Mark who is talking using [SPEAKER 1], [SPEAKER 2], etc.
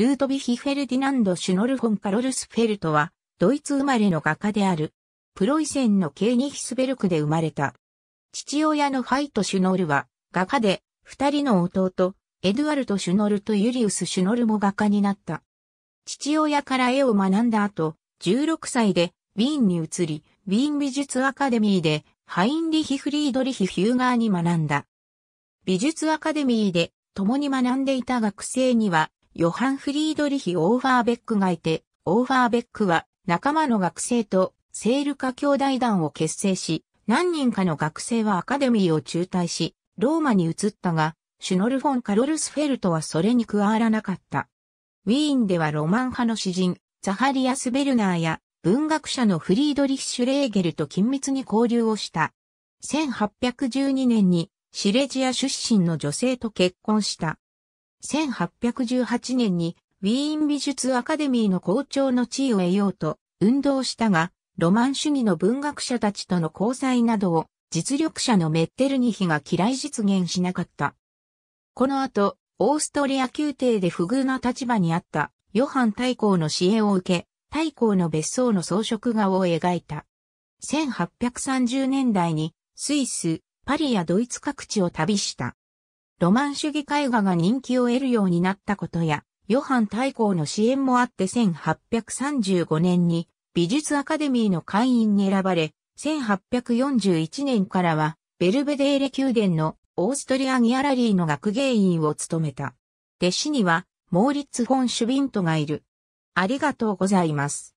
[SPEAKER 1] ルートビヒ・フェルディナンド・シュノルフォン・カロルス・フェルトは、ドイツ生まれ
[SPEAKER 2] の画家である。プロイセンのケーニヒスベルクで生まれた。父親のファイト・シュノルは、画家で、二人の弟、エドゥアルト・シュノルとユリウス・シュノルも画家になった。父親から絵を学んだ後、16歳でウィーンに移り、ウィーン美術アカデミーでハインリヒ・フリードリヒ・ヒューガーに学んだ。美術アカデミーで共に学んでいた学生にはヨハン・フリードリヒ・オーファーベックがいて、オーファーベックは仲間の学生とセール家兄弟団を結成し、何人かの学生はアカデミーを中退し、ローマに移ったが、シュノルフォン・カロルスフェルトはそれに加わらなかった。ウィーンではロマン派の詩人、ザハリアス・ベルナーや文学者のフリードリヒ・シュレーゲルと緊密に交流をした。1812年にシレジア出身の女性と結婚した。1818年にウィーン美術アカデミーの校長の地位を得ようと運動したが、ロマン主義の文学者たちとの交際などを実力者のメッテルニヒが嫌い実現しなかった。この後、オーストリア宮廷で不遇な立場にあったヨハン大公の支援を受け、大公の別荘の装飾画を描いた。1830年代にスイス、パリやドイツ各地を旅した。ロマン主義絵画が人気を得るようになったことや、ヨハン大公の支援もあって1835年に美術アカデミーの会員に選ばれ、1841年からはベルベデーレ宮殿のオーストリアギャラリーの学芸員を務めた。弟子には
[SPEAKER 1] モーリッツ・フォン・シュビントがいる。ありがとうございます。